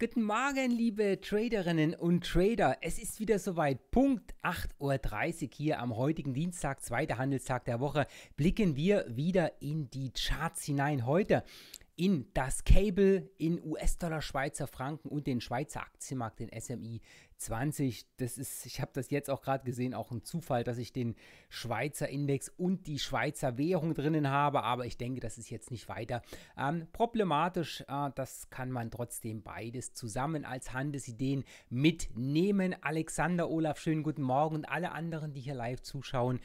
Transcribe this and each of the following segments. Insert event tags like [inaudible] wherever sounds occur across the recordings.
Guten Morgen, liebe Traderinnen und Trader. Es ist wieder soweit. Punkt 8.30 Uhr hier am heutigen Dienstag, zweiter Handelstag der Woche, blicken wir wieder in die Charts hinein. Heute in das Cable in US-Dollar, Schweizer Franken und den Schweizer Aktienmarkt, den SMI 20. Das ist, ich habe das jetzt auch gerade gesehen, auch ein Zufall, dass ich den Schweizer Index und die Schweizer Währung drinnen habe, aber ich denke, das ist jetzt nicht weiter ähm, problematisch. Äh, das kann man trotzdem beides zusammen als Handelsideen mitnehmen. Alexander Olaf, schönen guten Morgen und alle anderen, die hier live zuschauen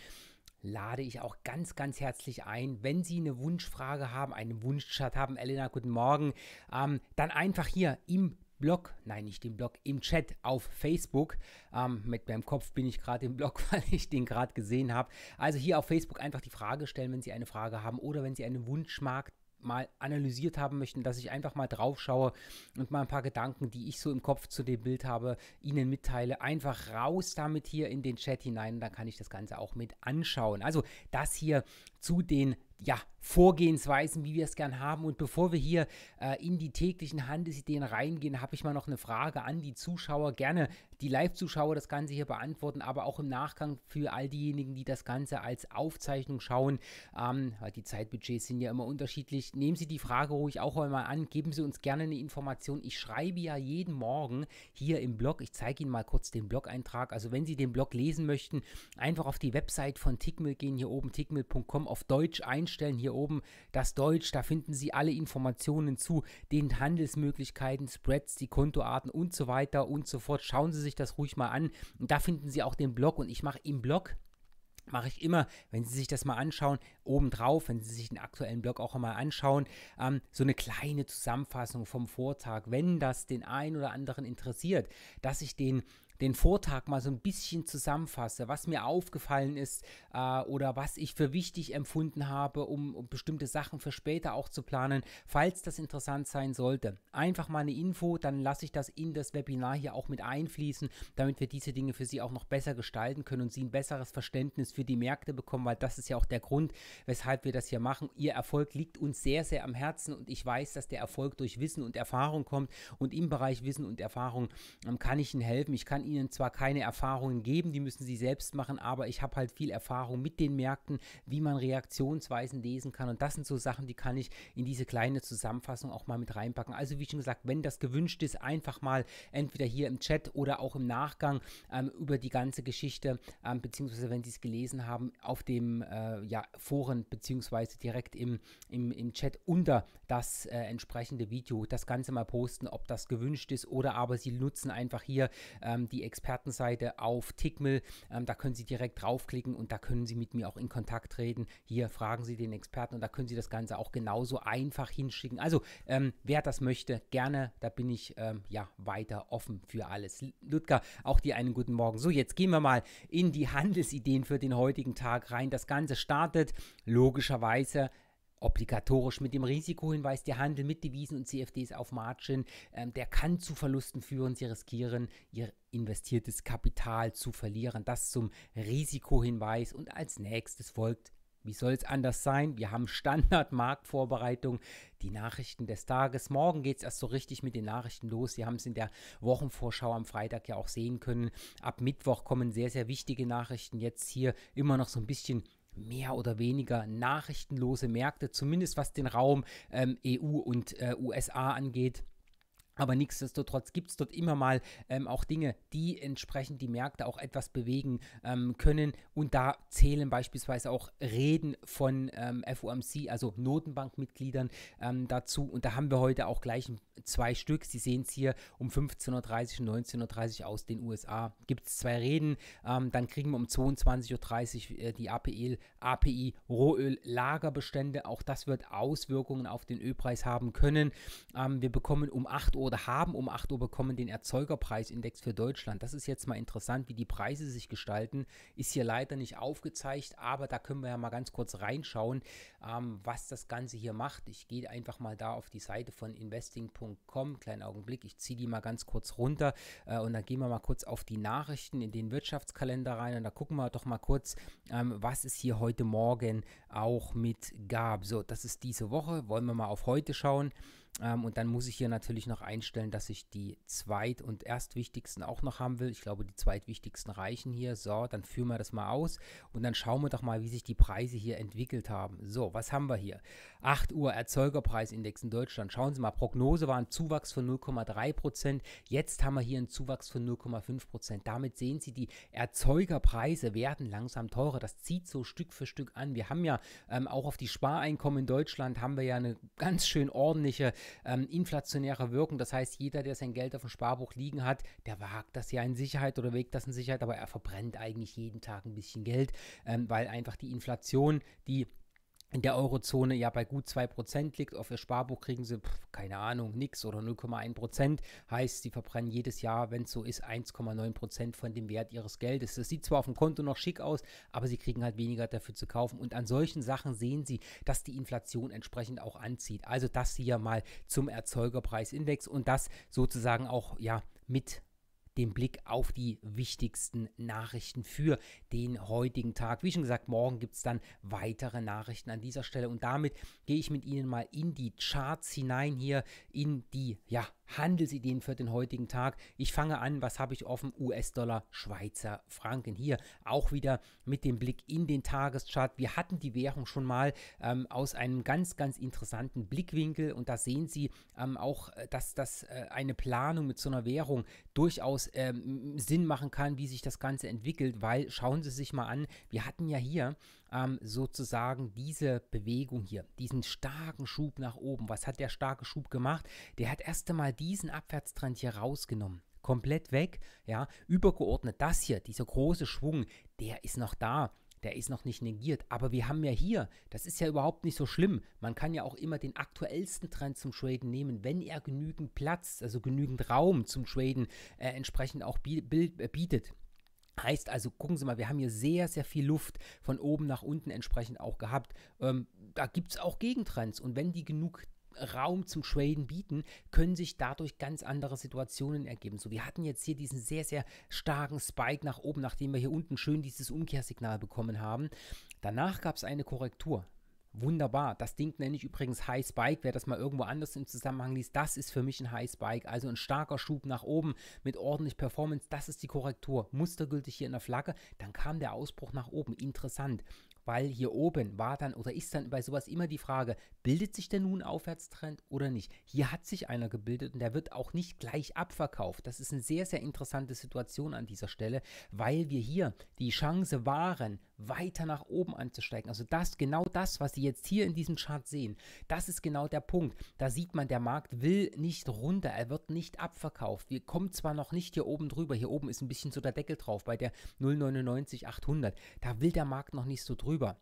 lade ich auch ganz, ganz herzlich ein. Wenn Sie eine Wunschfrage haben, einen Wunschchat haben, Elena, guten Morgen, ähm, dann einfach hier im Blog, nein, nicht im Blog, im Chat auf Facebook. Ähm, mit meinem Kopf bin ich gerade im Blog, [laughs] weil ich den gerade gesehen habe. Also hier auf Facebook einfach die Frage stellen, wenn Sie eine Frage haben oder wenn Sie einen Wunschmarkt mal analysiert haben möchten, dass ich einfach mal drauf schaue und mal ein paar Gedanken, die ich so im Kopf zu dem Bild habe, Ihnen mitteile. Einfach raus damit hier in den Chat hinein, dann kann ich das Ganze auch mit anschauen. Also das hier zu den ja, Vorgehensweisen, wie wir es gern haben. Und bevor wir hier äh, in die täglichen Handelsideen reingehen, habe ich mal noch eine Frage an die Zuschauer. Gerne die Live-Zuschauer das Ganze hier beantworten, aber auch im Nachgang für all diejenigen, die das Ganze als Aufzeichnung schauen, ähm, die Zeitbudgets sind ja immer unterschiedlich, nehmen Sie die Frage ruhig auch einmal an, geben Sie uns gerne eine Information. Ich schreibe ja jeden Morgen hier im Blog, ich zeige Ihnen mal kurz den Blog-Eintrag, also wenn Sie den Blog lesen möchten, einfach auf die Website von Tickmill gehen, hier oben tickmill.com, auf Deutsch einstellen, hier oben das Deutsch, da finden Sie alle Informationen zu den Handelsmöglichkeiten, Spreads, die Kontoarten und so weiter und so fort. Schauen Sie sich sich das ruhig mal an. Und da finden Sie auch den Blog und ich mache im Blog mache ich immer, wenn Sie sich das mal anschauen, obendrauf, wenn Sie sich den aktuellen Blog auch mal anschauen, ähm, so eine kleine Zusammenfassung vom Vortag, wenn das den einen oder anderen interessiert, dass ich den den Vortag mal so ein bisschen zusammenfasse, was mir aufgefallen ist äh, oder was ich für wichtig empfunden habe, um, um, bestimmte Sachen für später auch zu planen, falls das interessant sein sollte. Einfach mal eine Info, dann lasse ich das in das Webinar hier auch mit einfließen, damit wir diese Dinge für Sie auch noch besser gestalten können und Sie ein besseres Verständnis für die Märkte bekommen, weil das ist ja auch der Grund, weshalb wir das hier machen. Ihr Erfolg liegt uns sehr, sehr am Herzen und ich weiß, dass der Erfolg durch Wissen und Erfahrung kommt und im Bereich Wissen und Erfahrung ähm, kann ich Ihnen helfen. Ich kann kann Ihnen zwar keine Erfahrungen geben, die müssen Sie selbst machen, aber ich habe halt viel Erfahrung mit den Märkten, wie man Reaktionsweisen lesen kann. Und das sind so Sachen, die kann ich in diese kleine Zusammenfassung auch mal mit reinpacken. Also wie schon gesagt, wenn das gewünscht ist, einfach mal entweder hier im Chat oder auch im Nachgang ähm, über die ganze Geschichte, ähm, beziehungsweise wenn Sie es gelesen haben, auf dem äh, ja, Foren, beziehungsweise direkt im, im, im Chat unter das äh, entsprechende Video das Ganze mal posten, ob das gewünscht ist oder aber Sie nutzen einfach hier ähm, die Expertenseite auf Tickmill. Ähm, da können Sie direkt draufklicken und da können Sie mit mir auch in Kontakt treten. Hier fragen Sie den Experten und da können Sie das Ganze auch genauso einfach hinschicken. Also ähm, wer das möchte, gerne. Da bin ich ähm, ja weiter offen für alles. Ludger, auch dir einen guten Morgen. So, jetzt gehen wir mal in die Handelsideen für den heutigen Tag rein. Das Ganze startet logischerweise obligatorisch mit dem Risikohinweis. Der Handel mit Devisen und CFDs auf Margin, ähm, der kann zu Verlusten führen. Sie riskieren ihr investiertes Kapital zu verlieren. Das zum Risikohinweis. Und als nächstes folgt wie soll es anders sein? Wir haben Standardmarktvorbereitung, die Nachrichten des Tages. Morgen geht es erst so richtig mit den Nachrichten los. Sie haben es in der Wochenvorschau am Freitag ja auch sehen können. Ab Mittwoch kommen sehr, sehr wichtige Nachrichten. Jetzt hier immer noch so ein bisschen mehr oder weniger nachrichtenlose Märkte, zumindest was den Raum ähm, EU und äh, USA angeht. Aber nichtsdestotrotz gibt es dort immer mal ähm, auch Dinge, die entsprechend die Märkte auch etwas bewegen ähm, können. Und da zählen beispielsweise auch Reden von ähm, FOMC, also Notenbankmitgliedern, ähm, dazu. Und da haben wir heute auch gleich zwei Stück. Sie sehen es hier um 15.30 Uhr und 19.30 Uhr aus den USA. Gibt es zwei Reden. Ähm, dann kriegen wir um 22.30 Uhr äh, die API, e API Rohöl-Lagerbestände. Auch das wird Auswirkungen auf den Ölpreis haben können. Ähm, wir bekommen um 8 Uhr oder haben um 8 Uhr bekommen den Erzeugerpreisindex für Deutschland. Das ist jetzt mal interessant, wie die Preise sich gestalten. Ist hier leider nicht aufgezeigt, aber da können wir ja mal ganz kurz reinschauen, ähm, was das Ganze hier macht. Ich gehe einfach mal da auf die Seite von investing.com. Kleinen Augenblick, ich ziehe die mal ganz kurz runter äh, und dann gehen wir mal kurz auf die Nachrichten in den Wirtschaftskalender rein und da gucken wir doch mal kurz, ähm, was es hier heute Morgen auch mit gab. So, das ist diese Woche. Wollen wir mal auf heute schauen. Ähm, und dann muss ich hier natürlich noch einstellen, dass ich die zweit- und erstwichtigsten auch noch haben will. Ich glaube, die zweitwichtigsten reichen hier. So, dann führen wir das mal aus und dann schauen wir doch mal, wie sich die Preise hier entwickelt haben. So, was haben wir hier? 8 Uhr Erzeugerpreisindex in Deutschland. Schauen Sie mal, Prognose war ein Zuwachs von 0,3 Prozent. Jetzt haben wir hier einen Zuwachs von 0,5 Prozent. Damit sehen Sie, die Erzeugerpreise werden langsam teurer. Das zieht so Stück für Stück an. Wir haben ja ähm, auch auf die Spareinkommen in Deutschland haben wir ja eine ganz schön ordentliche ähm, inflationäre Wirkung. Das heißt, jeder, der sein Geld auf dem Sparbuch liegen hat, der wagt das ja in Sicherheit oder wegt das in Sicherheit, aber er verbrennt eigentlich jeden Tag ein bisschen Geld, ähm, weil einfach die Inflation, die in der Eurozone ja bei gut 2% liegt. Auf ihr Sparbuch kriegen sie, pf, keine Ahnung, nix oder 0,1%. Heißt, sie verbrennen jedes Jahr, wenn es so ist, 1,9% von dem Wert ihres Geldes. Das sieht zwar auf dem Konto noch schick aus, aber sie kriegen halt weniger dafür zu kaufen. Und an solchen Sachen sehen sie, dass die Inflation entsprechend auch anzieht. Also das hier mal zum Erzeugerpreisindex und das sozusagen auch ja mit den Blick auf die wichtigsten Nachrichten für den heutigen Tag. Wie schon gesagt, morgen gibt es dann weitere Nachrichten an dieser Stelle und damit gehe ich mit Ihnen mal in die Charts hinein hier, in die ja, Handelsideen für den heutigen Tag. Ich fange an, was habe ich offen? US-Dollar, Schweizer Franken. Hier auch wieder mit dem Blick in den Tageschart. Wir hatten die Währung schon mal ähm, aus einem ganz, ganz interessanten Blickwinkel und da sehen Sie ähm, auch, äh, dass das äh, eine Planung mit so einer Währung durchaus durchaus ähm, Sinn machen kann, wie sich das Ganze entwickelt, weil schauen Sie sich mal an, wir hatten ja hier ähm, sozusagen diese Bewegung hier, diesen starken Schub nach oben. Was hat der starke Schub gemacht? Der hat erst einmal diesen Abwärtstrend hier rausgenommen komplett weg, ja, übergeordnet das hier, dieser große Schwung, der ist noch da der ist noch nicht negiert. Aber wir haben ja hier, das ist ja überhaupt nicht so schlimm. Man kann ja auch immer den aktuellsten Trend zum Traden nehmen, wenn er genügend Platz, also genügend Raum zum Traden äh, entsprechend auch äh, bietet. Heißt also, gucken Sie mal, wir haben hier sehr, sehr viel Luft von oben nach unten entsprechend auch gehabt. Ähm, da gibt es auch Gegentrends und wenn die genug Raum zum Traden bieten, können sich dadurch ganz andere Situationen ergeben. So, wir hatten jetzt hier diesen sehr, sehr starken Spike nach oben, nachdem wir hier unten schön dieses Umkehrsignal bekommen haben. Danach gab es eine Korrektur. Wunderbar. Das Ding nenne ich übrigens High Spike. Wer das mal irgendwo anders im Zusammenhang liest, das ist für mich ein High Spike. Also ein starker Schub nach oben mit ordentlich Performance. Das ist die Korrektur. Mustergültig hier in der Flagge. Dann kam der Ausbruch nach oben. Interessant. Weil hier oben war dann oder ist dann bei sowas immer die Frage, bildet sich denn nun ein Aufwärtstrend oder nicht? Hier hat sich einer gebildet und der wird auch nicht gleich abverkauft. Das ist eine sehr, sehr interessante Situation an dieser Stelle, weil wir hier die Chance waren, weiter nach oben anzusteigen. Also das, genau das, was Sie jetzt hier in diesem Chart sehen, das ist genau der Punkt. Da sieht man, der Markt will nicht runter, er wird nicht abverkauft. Wir kommen zwar noch nicht hier oben drüber, hier oben ist ein bisschen so der Deckel drauf bei der 099 800. Da will der Markt noch nicht so drüber drüber.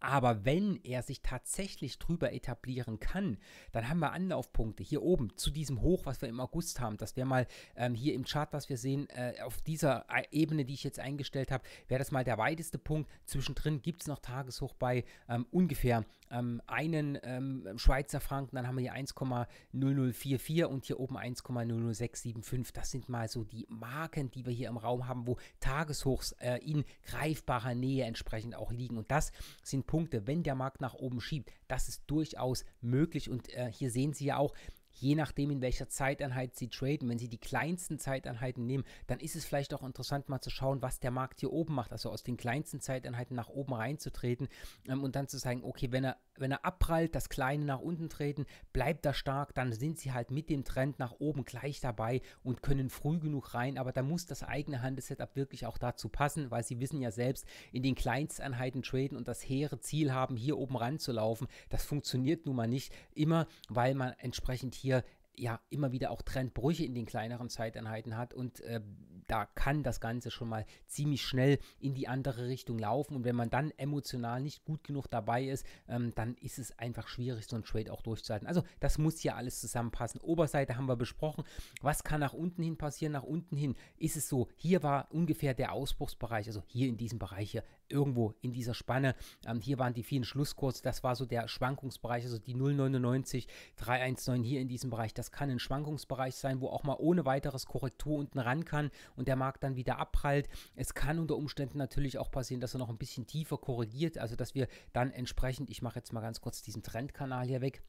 Aber wenn er sich tatsächlich drüber etablieren kann, dann haben wir Anlaufpunkte hier oben zu diesem Hoch, was wir im August haben. Das wäre mal ähm, hier im Chart, was wir sehen, äh, auf dieser äh, Ebene, die ich jetzt eingestellt habe, wäre das mal der weiteste Punkt. Zwischendrin gibt es noch Tageshoch bei ähm, ungefähr ähm, einen ähm, Schweizer Franken, dann haben wir hier 1,0044 und hier oben 1,00675. Das sind mal so die Marken, die wir hier im Raum haben, wo Tageshochs äh, in greifbarer Nähe entsprechend auch liegen. Und das sind Punkte, wenn der Markt nach oben schiebt. Das ist durchaus möglich. Und äh, hier sehen Sie ja auch, je nachdem, in welcher Zeiteinheit sie traden, wenn sie die kleinsten Zeiteinheiten nehmen, dann ist es vielleicht auch interessant, mal zu schauen, was der Markt hier oben macht. Also aus den kleinsten Zeiteinheiten nach oben reinzutreten ähm, und dann zu sagen, okay, wenn er, wenn er abprallt, das Kleine nach unten treten, bleibt er stark, dann sind sie halt mit dem Trend nach oben gleich dabei und können früh genug rein. Aber da muss das eigene Handelssetup wirklich auch dazu passen, weil sie wissen ja selbst, in den Kleinsteinheiten traden und das hehre Ziel haben, hier oben ranzulaufen, das funktioniert nun mal nicht immer, weil man entsprechend hier hier ja immer wieder auch Trendbrüche in den kleineren Zeiteinheiten hat und äh, da kann das Ganze schon mal ziemlich schnell in die andere Richtung laufen und wenn man dann emotional nicht gut genug dabei ist, ähm, dann ist es einfach schwierig, so ein Trade auch durchzuhalten. Also das muss hier alles zusammenpassen. Oberseite haben wir besprochen. Was kann nach unten hin passieren? Nach unten hin ist es so, hier war ungefähr der Ausbruchsbereich, also hier in diesem Bereich hier irgendwo in dieser Spanne. Ähm, hier waren die vielen Schlusskurse, das war so der Schwankungsbereich, also die 0,99, 3,19 hier in diesem Bereich. Das kann ein Schwankungsbereich sein, wo auch mal ohne weiteres Korrektur unten ran kann und der Markt dann wieder abprallt. Es kann unter Umständen natürlich auch passieren, dass er noch ein bisschen tiefer korrigiert, also dass wir dann entsprechend, ich mache jetzt mal ganz kurz diesen Trendkanal hier weg,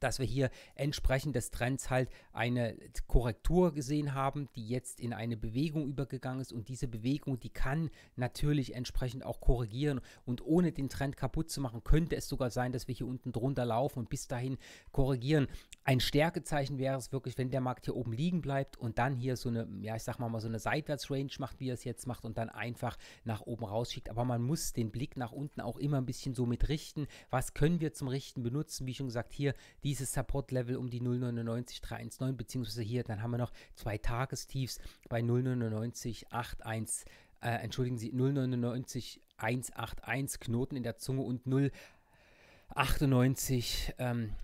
dass wir hier entsprechend des Trends halt eine Korrektur gesehen haben, die jetzt in eine Bewegung übergegangen ist und diese Bewegung, die kann natürlich entsprechend auch korrigieren und ohne den Trend kaputt zu machen, könnte es sogar sein, dass wir hier unten drunter laufen und bis dahin korrigieren. Ein Stärkezeichen wäre es wirklich, wenn der Markt hier oben liegen bleibt und dann hier so eine, ja ich sag mal mal so eine Seitwärtsrange macht, wie er es jetzt macht und dann einfach nach oben rausschickt. Aber man muss den Blick nach unten auch immer ein bisschen so mit richten. Was können wir zum Richten benutzen? Wie schon gesagt, hier dieses Support-Level um die 0,99319, beziehungsweise hier, dann haben wir noch zwei Tagestiefs bei 0,99,81, äh, entschuldigen Sie, 0,99181 Knoten in der Zunge und 0,989 ähm,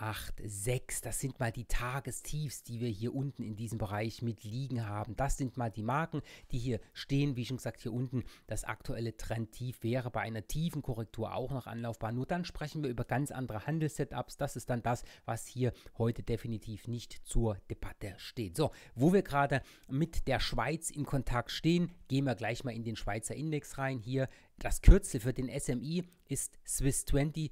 8, 6. Das sind mal die Tagestiefs, die wir hier unten in diesem Bereich mit liegen haben. Das sind mal die Marken, die hier stehen. Wie schon gesagt, hier unten das aktuelle Trendtief wäre bei einer tiefen Korrektur auch noch anlaufbar. Nur dann sprechen wir über ganz andere Handelssetups. Das ist dann das, was hier heute definitiv nicht zur Debatte steht. So, wo wir gerade mit der Schweiz in Kontakt stehen, gehen wir gleich mal in den Schweizer Index rein. Hier das Kürzel für den SMI ist Swiss 20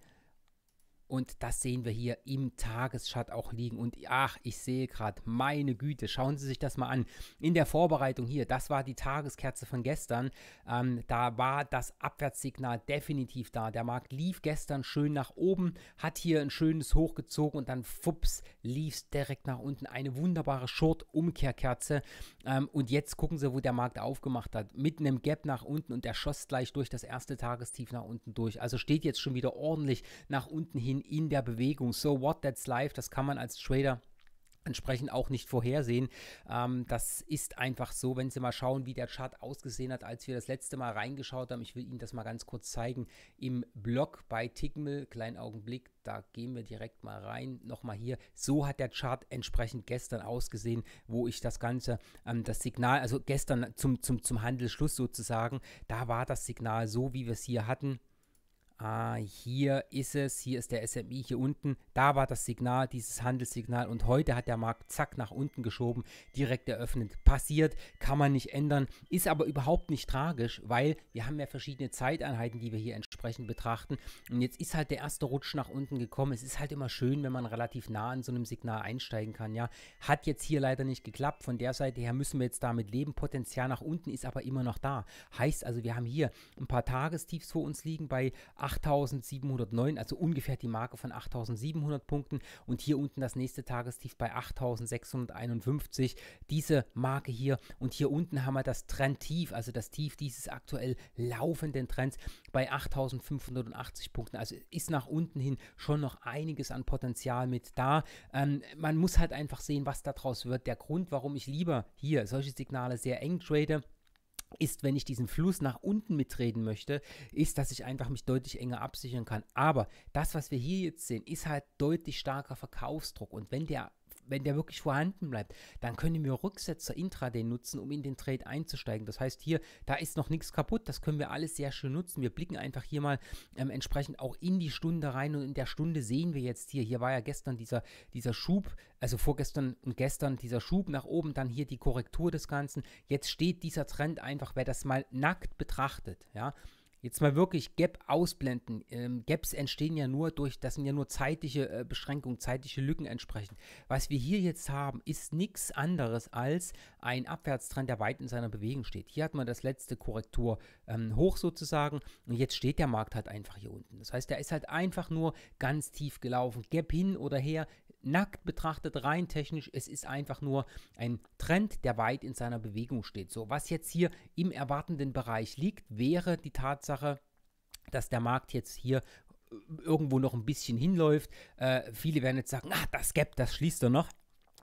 und das sehen wir hier im Tagesschat auch liegen. Und ach, ich sehe gerade, meine Güte, schauen Sie sich das mal an. In der Vorbereitung hier, das war die Tageskerze von gestern. Ähm, da war das Abwärtssignal definitiv da. Der Markt lief gestern schön nach oben, hat hier ein schönes Hoch gezogen und dann fups, lief es direkt nach unten. Eine wunderbare Short-Umkehrkerze. Ähm, und jetzt gucken Sie, wo der Markt aufgemacht hat. Mit einem Gap nach unten und der schoss gleich durch das erste Tagestief nach unten durch. Also steht jetzt schon wieder ordentlich nach unten hin in, in der Bewegung. So what, that's life, das kann man als Trader entsprechend auch nicht vorhersehen. Ähm, das ist einfach so, wenn Sie mal schauen, wie der Chart ausgesehen hat, als wir das letzte Mal reingeschaut haben. Ich will Ihnen das mal ganz kurz zeigen. Im Blog bei Tickmill, kleinen Augenblick, da gehen wir direkt mal rein. Nochmal hier, so hat der Chart entsprechend gestern ausgesehen, wo ich das Ganze, ähm, das Signal, also gestern zum, zum, zum Handelsschluss sozusagen, da war das Signal so, wie wir es hier hatten ah, hier ist es, hier ist der SMI hier unten, da war das Signal, dieses Handelssignal und heute hat der Markt zack nach unten geschoben, direkt eröffnet. Passiert, kann man nicht ändern, ist aber überhaupt nicht tragisch, weil wir haben ja verschiedene Zeiteinheiten, die wir hier entsprechend betrachten und jetzt ist halt der erste Rutsch nach unten gekommen. Es ist halt immer schön, wenn man relativ nah an so einem Signal einsteigen kann, ja. Hat jetzt hier leider nicht geklappt, von der Seite her müssen wir jetzt damit leben, Potenzial nach unten ist aber immer noch da. Heißt also, wir haben hier ein paar Tagestiefs vor uns liegen bei 8709, also ungefähr die Marke von 8700 Punkten. Und hier unten das nächste Tagestief bei 8651, diese Marke hier. Und hier unten haben wir das Trendtief, also das Tief dieses aktuell laufenden Trends bei 8580 Punkten. Also ist nach unten hin schon noch einiges an Potenzial mit da. Ähm, man muss halt einfach sehen, was daraus wird. Der Grund, warum ich lieber hier solche Signale sehr eng trade, ist, wenn ich diesen Fluss nach unten mitreden möchte, ist, dass ich einfach mich deutlich enger absichern kann. Aber das, was wir hier jetzt sehen, ist halt deutlich starker Verkaufsdruck. Und wenn der wenn der wirklich vorhanden bleibt, dann können wir Rücksetzer intraday nutzen, um in den Trade einzusteigen. Das heißt, hier, da ist noch nichts kaputt, das können wir alles sehr schön nutzen. Wir blicken einfach hier mal ähm, entsprechend auch in die Stunde rein und in der Stunde sehen wir jetzt hier, hier war ja gestern dieser, dieser Schub, also vorgestern und gestern dieser Schub nach oben, dann hier die Korrektur des Ganzen. Jetzt steht dieser Trend einfach, wer das mal nackt betrachtet, ja, jetzt mal wirklich Gap ausblenden. Ähm, Gaps entstehen ja nur durch, das sind ja nur zeitliche äh, Beschränkungen, zeitliche Lücken entsprechend. Was wir hier jetzt haben, ist nichts anderes als ein Abwärtstrend, der weit in seiner Bewegung steht. Hier hat man das letzte Korrektur ähm, hoch sozusagen und jetzt steht der Markt halt einfach hier unten. Das heißt, der ist halt einfach nur ganz tief gelaufen. Gap hin oder her, nackt betrachtet, rein technisch, es ist einfach nur ein Trend, der weit in seiner Bewegung steht. So, was jetzt hier im erwartenden Bereich liegt, wäre die Tatsache, dass der Markt jetzt hier äh, irgendwo noch ein bisschen hinläuft. Äh, viele werden jetzt sagen, ach, das Gap, das schließt er noch.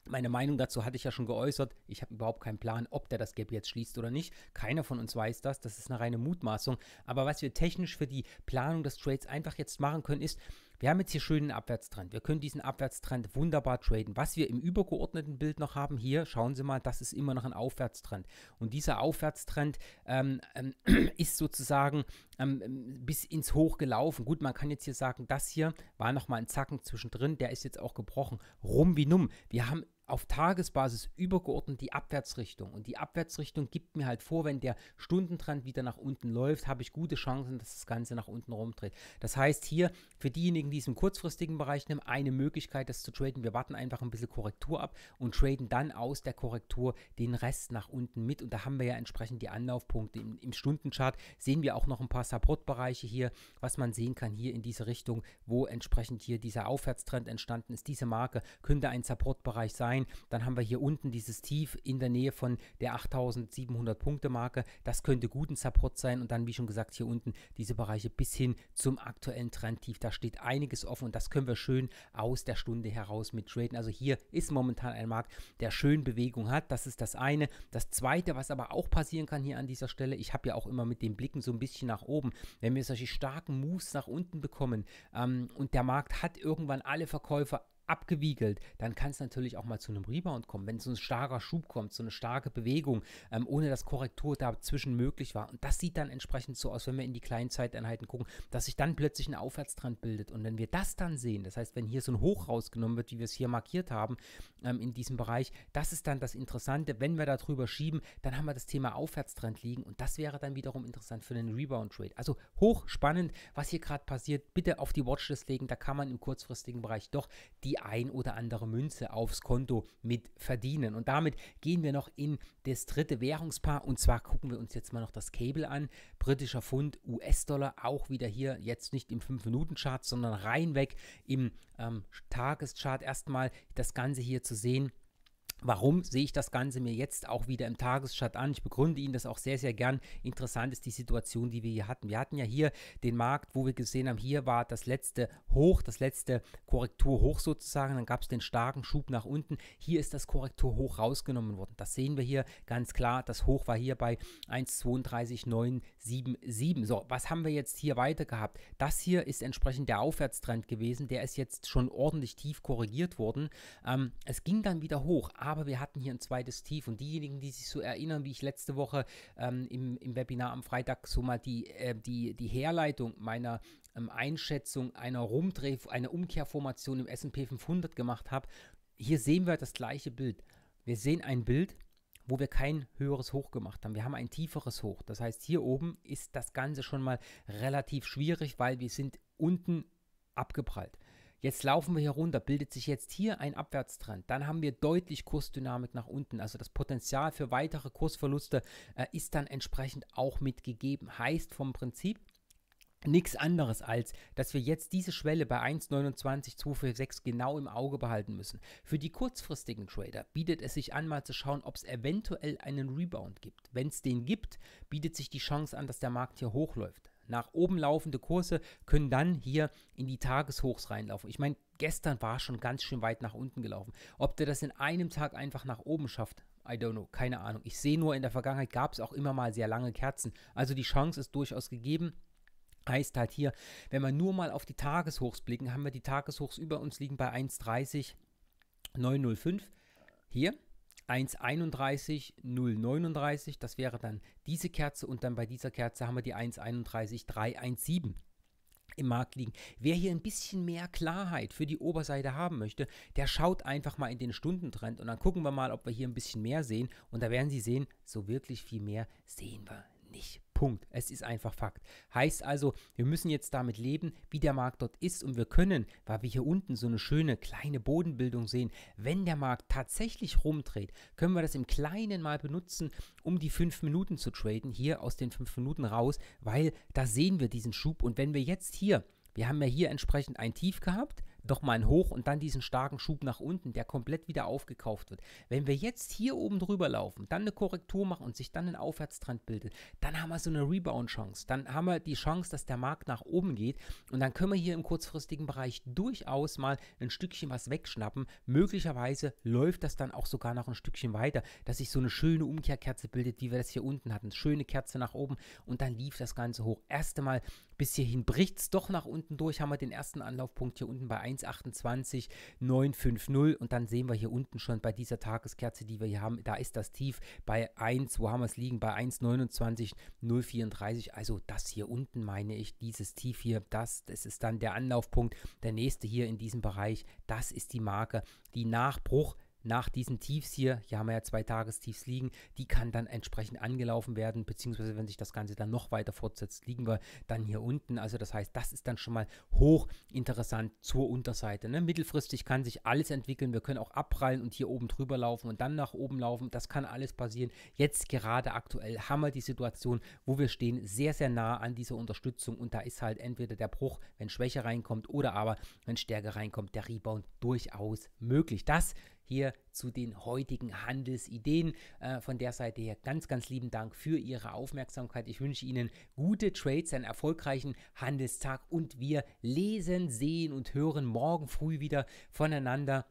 Meine Meinung dazu hatte ich ja schon geäußert. Ich habe überhaupt keinen Plan, ob der das Gap jetzt schließt oder nicht. Keiner von uns weiß das. Das ist eine reine Mutmaßung. Aber was wir technisch für die Planung des Trades einfach jetzt machen können, ist, wir haben jetzt hier schön einen Abwärtstrend. Wir können diesen Abwärtstrend wunderbar traden. Was wir im übergeordneten Bild noch haben, hier, schauen Sie mal, das ist immer noch ein Aufwärtstrend. Und dieser Aufwärtstrend ähm, ähm, [clears throat] ist sozusagen ähm, ähm, bis ins Hoch gelaufen. Gut, man kann jetzt hier sagen, das hier war nochmal ein Zacken zwischendrin, der ist jetzt auch gebrochen. Rum wie numm. Wir haben auf Tagesbasis übergeordnet die Abwärtsrichtung. Und die Abwärtsrichtung gibt mir halt vor, wenn der Stundentrend wieder nach unten läuft, habe ich gute Chancen, dass das Ganze nach unten rumdreht. Das heißt hier, für diejenigen, die es im kurzfristigen Bereich nehmen, eine Möglichkeit, das zu traden. Wir warten einfach ein bisschen Korrektur ab und traden dann aus der Korrektur den Rest nach unten mit. Und da haben wir ja entsprechend die Anlaufpunkte. Im, im Stundenchart sehen wir auch noch ein paar Supportbereiche hier, was man sehen kann hier in diese Richtung, wo entsprechend hier dieser Aufwärtstrend entstanden ist. Diese Marke könnte ein Supportbereich sein rein. Dann haben wir hier unten dieses Tief in der Nähe von der 8700 Punkte Marke. Das könnte guten Support sein. Und dann, wie schon gesagt, hier unten diese Bereiche bis hin zum aktuellen Trendtief. Da steht einiges offen und das können wir schön aus der Stunde heraus mit traden. Also hier ist momentan ein Markt, der schön Bewegung hat. Das ist das eine. Das zweite, was aber auch passieren kann hier an dieser Stelle, ich habe ja auch immer mit den Blicken so ein bisschen nach oben. Wenn wir solche starken Moves nach unten bekommen ähm, und der Markt hat irgendwann alle Verkäufer abgewiegelt, dann kann es natürlich auch mal zu einem Rebound kommen, wenn so ein starker Schub kommt, so eine starke Bewegung, ähm, ohne dass Korrektur dazwischen möglich war. Und das sieht dann entsprechend so aus, wenn wir in die kleinen Zeiteinheiten gucken, dass sich dann plötzlich ein Aufwärtstrend bildet. Und wenn wir das dann sehen, das heißt, wenn hier so ein Hoch rausgenommen wird, wie wir es hier markiert haben ähm, in diesem Bereich, das ist dann das Interessante. Wenn wir darüber schieben, dann haben wir das Thema Aufwärtstrend liegen und das wäre dann wiederum interessant für einen Rebound-Trade. Also hochspannend, was hier gerade passiert. Bitte auf die Watchlist legen, da kann man im kurzfristigen Bereich doch die die ein oder andere Münze aufs Konto mit verdienen. Und damit gehen wir noch in das dritte Währungspaar und zwar gucken wir uns jetzt mal noch das Cable an. Britischer Pfund, US-Dollar, auch wieder hier jetzt nicht im 5-Minuten-Chart, sondern reinweg im ähm, Tageschart erstmal das Ganze hier zu sehen. Warum sehe ich das Ganze mir jetzt auch wieder im Tagesschat an? Ich begründe Ihnen das auch sehr, sehr gern. Interessant ist die Situation, die wir hier hatten. Wir hatten ja hier den Markt, wo wir gesehen haben, hier war das letzte Hoch, das letzte Korrekturhoch sozusagen. Dann gab es den starken Schub nach unten. Hier ist das Korrekturhoch rausgenommen worden. Das sehen wir hier ganz klar. Das Hoch war hier bei 1,32977. So, was haben wir jetzt hier weiter gehabt? Das hier ist entsprechend der Aufwärtstrend gewesen. Der ist jetzt schon ordentlich tief korrigiert worden. Ähm, es ging dann wieder hoch. Aber aber wir hatten hier ein zweites Tief. Und diejenigen, die sich so erinnern, wie ich letzte Woche ähm, im, im Webinar am Freitag so mal die, äh, die, die Herleitung meiner ähm, Einschätzung einer Rumdreh, einer Umkehrformation im SP 500 gemacht habe, hier sehen wir das gleiche Bild. Wir sehen ein Bild, wo wir kein höheres Hoch gemacht haben. Wir haben ein tieferes Hoch. Das heißt, hier oben ist das Ganze schon mal relativ schwierig, weil wir sind unten abgeprallt. Jetzt laufen wir hier runter, bildet sich jetzt hier ein Abwärtstrend. Dann haben wir deutlich Kursdynamik nach unten. Also das Potenzial für weitere Kursverluste äh, ist dann entsprechend auch mitgegeben. Heißt vom Prinzip, Nichts anderes als, dass wir jetzt diese Schwelle bei 1,29246 genau im Auge behalten müssen. Für die kurzfristigen Trader bietet es sich an, mal zu schauen, ob es eventuell einen Rebound gibt. Wenn es den gibt, bietet sich die Chance an, dass der Markt hier hochläuft nach oben laufende Kurse können dann hier in die Tageshochs reinlaufen. Ich meine, gestern war schon ganz schön weit nach unten gelaufen. Ob der das in einem Tag einfach nach oben schafft, I don't know, keine Ahnung. Ich sehe nur, in der Vergangenheit gab es auch immer mal sehr lange Kerzen. Also die Chance ist durchaus gegeben. Heißt halt hier, wenn wir nur mal auf die Tageshochs blicken, haben wir die Tageshochs über uns liegen bei 1,30905. Hier, 131 039, das wäre dann diese Kerze und dann bei dieser Kerze haben wir die 131 317 im Markt liegen. Wer hier ein bisschen mehr Klarheit für die Oberseite haben möchte, der schaut einfach mal in den Stundentrend und dann gucken wir mal, ob wir hier ein bisschen mehr sehen und da werden Sie sehen, so wirklich viel mehr sehen wir nicht. Punkt. Es ist einfach Fakt. Heißt also, wir müssen jetzt damit leben, wie der Markt dort ist und wir können, weil wir hier unten so eine schöne kleine Bodenbildung sehen, wenn der Markt tatsächlich rumdreht, können wir das im Kleinen mal benutzen, um die fünf Minuten zu traden, hier aus den fünf Minuten raus, weil da sehen wir diesen Schub und wenn wir jetzt hier, wir haben ja hier entsprechend ein Tief gehabt, doch mal ein Hoch und dann diesen starken Schub nach unten, der komplett wieder aufgekauft wird. Wenn wir jetzt hier oben drüber laufen, dann eine Korrektur machen und sich dann ein Aufwärtstrend bildet, dann haben wir so eine Rebound-Chance. Dann haben wir die Chance, dass der Markt nach oben geht und dann können wir hier im kurzfristigen Bereich durchaus mal ein Stückchen was wegschnappen. Möglicherweise läuft das dann auch sogar noch ein Stückchen weiter, dass sich so eine schöne Umkehrkerze bildet, wie wir das hier unten hatten. Schöne Kerze nach oben und dann lief das Ganze hoch. Erste Mal bis hierhin bricht es doch nach unten durch, haben wir den ersten Anlaufpunkt hier unten bei 1,28,950 und dann sehen wir hier unten schon bei dieser Tageskerze, die wir hier haben, da ist das Tief bei 1, wo haben wir es liegen, bei 1,29,034. also das hier unten meine ich, dieses Tief hier, das, das ist dann der Anlaufpunkt, der nächste hier in diesem Bereich, das ist die Marke, die nach Bruch nach diesen Tiefs hier, hier haben wir ja zwei Tagestiefs liegen, die kann dann entsprechend angelaufen werden, beziehungsweise wenn sich das Ganze dann noch weiter fortsetzt, liegen wir dann hier unten. Also das heißt, das ist dann schon mal hoch interessant zur Unterseite. Ne? Mittelfristig kann sich alles entwickeln, wir können auch abprallen und hier oben drüber laufen und dann nach oben laufen, das kann alles passieren. Jetzt gerade aktuell haben wir die Situation, wo wir stehen, sehr, sehr nah an dieser Unterstützung und da ist halt entweder der Bruch, wenn Schwäche reinkommt oder aber, wenn Stärke reinkommt, der Rebound durchaus möglich. Das hier zu den heutigen Handelsideen. Äh, von der Seite her ganz, ganz lieben Dank für Ihre Aufmerksamkeit. Ich wünsche Ihnen gute Trades, einen erfolgreichen Handelstag und wir lesen, sehen und hören morgen früh wieder voneinander.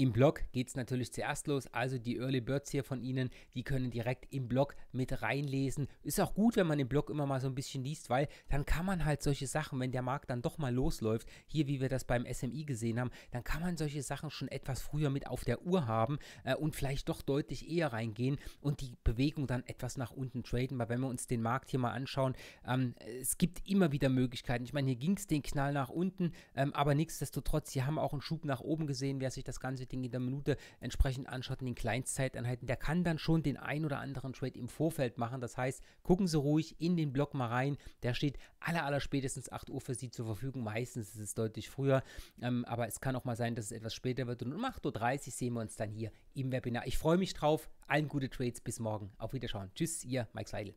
Im Blog geht es natürlich zuerst los, also die Early Birds hier von Ihnen, die können direkt im Blog mit reinlesen. Ist auch gut, wenn man den Blog immer mal so ein bisschen liest, weil dann kann man halt solche Sachen, wenn der Markt dann doch mal losläuft, hier wie wir das beim SMI gesehen haben, dann kann man solche Sachen schon etwas früher mit auf der Uhr haben äh, und vielleicht doch deutlich eher reingehen und die Bewegung dann etwas nach unten traden, weil wenn wir uns den Markt hier mal anschauen, ähm, es gibt immer wieder Möglichkeiten. Ich meine, hier ging es den Knall nach unten, ähm, aber nichtsdestotrotz, Sie haben auch einen Schub nach oben gesehen, wer sich das Ganze in der Minute entsprechend anschaut in den Kleinstzeiteinheiten, der kann dann schon den ein oder anderen Trade im Vorfeld machen. Das heißt, gucken Sie ruhig in den Blog mal rein. Der steht aller, aller spätestens 8 Uhr für Sie zur Verfügung. Meistens ist es deutlich früher, ähm, aber es kann auch mal sein, dass es etwas später wird. Und um 8.30 Uhr sehen wir uns dann hier im Webinar. Ich freue mich drauf. Allen gute Trades. Bis morgen. Auf Wiederschauen. Tschüss, Ihr Mike Seidel.